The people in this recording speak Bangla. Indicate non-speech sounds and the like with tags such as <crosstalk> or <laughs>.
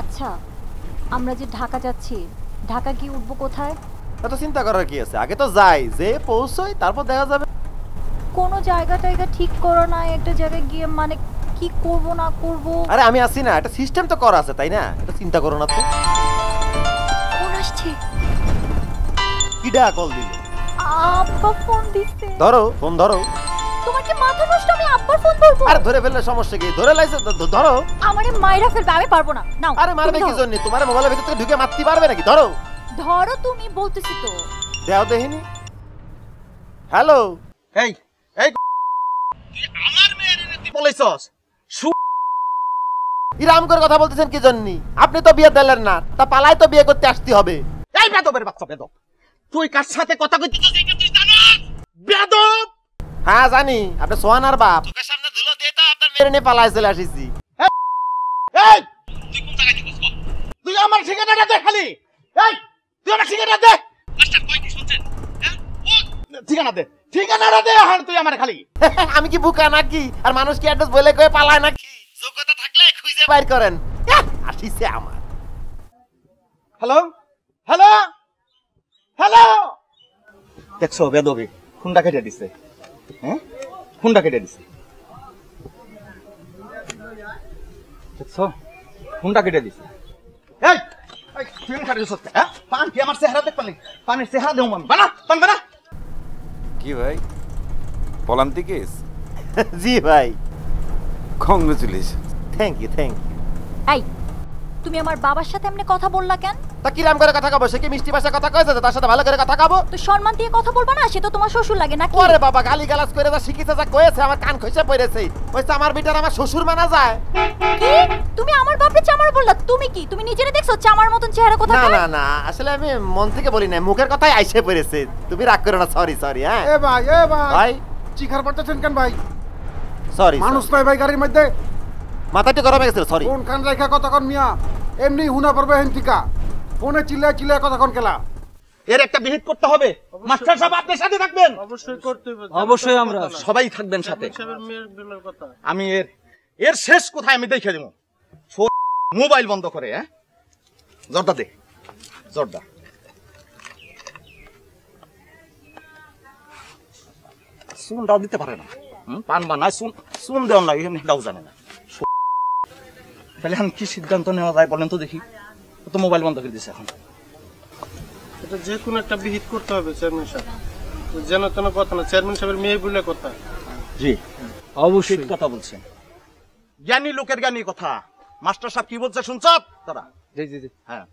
আচ্ছা আমরা যে ঢাকা যাচ্ছি ঢাকা কি উঠবো কোথায় এত চিন্তা করার কি আছে আগে তো যাই যে পৌঁছই তারপর দেখা যাবে কোনো জায়গা টাইগা ঠিক করো না একটা জায়গায় গিয়ে মানে কি করব না করব আরে আমি আসি না একটা সিস্টেম তো করা আছে তাই না এটা চিন্তা করো না তো কোন আসছে কিডা কল দিল আপা ফোন দিতে ধরো ফোন ধরো কি মাথা নষ্ট আমি আব্বার ফোন ধরবো আরে ধরে ফেললে সমস্যা কি ধরে লাইছে ধরো আমারে মাইরা ফেলবে আমি পারবো না নাও আরে মারবে কি জন্য তোমার মোবাইলের ভিতর থেকে ঢুকে মারতে পারবে নাকি ধরো ধরো তুমি বলতেছি তো দেও হ্যালো এই এই কি আমার মেয়ের নীতি বলেছস ইরাম করে কথা বলতেছেন কি জন্য আপনি তো বিয়ে দিলেন না তা পালাই তো বিয়ে করতে আসতে হবে এই বেদবের বাচ্চা বেদব তুই কার সাথে কথা কইতেছিস এটা তুই জানাস বেদব হ্যাঁ জানি আপনি আর বাপ তোকে সামনে ধুলো দিয়ে তো আপনার মেরে নিয়ে চলে আসিছি এই তুই কোন জায়গায় গেছিস তুই আমার ঠিকানাটা দে খালি এই তুই আমার দে মাস্টার কই কি শুনছেন হ্যাঁ? ঠিকানা দে ঠিকানাটা দে তুই আমার খালি <laughs> আমি কি বুকা নাকি আর মানুষ কি অ্যাড্রেস বলে কয়ে পালায় নাকি যোগ্যতা থাকলে খুঁজে বাইর করেন আসিছে আমার হ্যালো হ্যালো হ্যালো দেখছো বেদবি ফোনটা কেটে দিছে হ্যাঁ ফোনটা কেটে দিছে দেখছো ফোনটা কেটে দিছে এই তুই কাটে দিছ হ্যাঁ পান কি আমার চেহারা দেখ পানি পানির চেহারা দেও মামি বানা পান বানা কি ভাই পলান্তি কেস <laughs> জি ভাই congratulation thank you thank you তুমি আমার বাবার সাথে এমনি কথা বললা কেন তা কি রাম করে কথা কবো সে কি মিষ্টি ভাষা কথা কয় তার সাথে ভালো করে কথা কবো তো সম্মান দিয়ে কথা বলবা না সে তো তোমার শ্বশুর লাগে নাকি আরে বাবা গালি গালাস করে যা শিখিছে যা কয়েছে আমার কান খইছে পড়েছে কইছে আমার বিটার আমার শ্বশুর মানা যায় কি তুমি আমার বাপরে চামার বললা তুমি কি তুমি নিজেরে দেখছো চামার মতন চেহারা কথা না না না আসলে আমি মন থেকে বলি না মুখের কথাই আইসে পড়েছে তুমি রাগ করো না সরি সরি হ্যাঁ এ ভাই এ ভাই ভাই চিখার পড়তেছেন কেন ভাই সরি মানুষ নয় ভাই গাড়ির মধ্যে মাথাটি গরম হয়ে গেছিল সরি কোন কান রাখা কথা কর মিয়া এমনি হুনা পারবে হেন থিকা ফোনে চিল্লায় চিল্লায় কথা কন কেলা এর একটা বিহিত করতে হবে মাস্টার সাহেব আপনার সাথে থাকবেন অবশ্যই করতে হবে অবশ্যই আমরা সবাই থাকবেন সাথে আমি এর এর শেষ কোথায় আমি দেখে দেব মোবাইল বন্ধ করে হ্যাঁ জর্দা দে জর্দা সুন দাও দিতে পারে না পান বানায় সুন সুন দেওয়ার না এমনি দাও জানে না তাহলে এখন কি সিদ্ধান্ত নেওয়া যায় বলেন তো দেখি ও তো মোবাইল বন্ধ করে দিয়েছে এখন এটা যে কোনো একটা বিহিত করতে হবে চেয়ারম্যান সাহেব যেন তেন কথা না চেয়ারম্যান সাহেবের মেয়ে বলে কথা জি অবশ্যই কথা বলছেন জ্ঞানী লোকের জ্ঞানী কথা মাস্টার সাহেব কি বলছে শুনছ তারা জি জি জি হ্যাঁ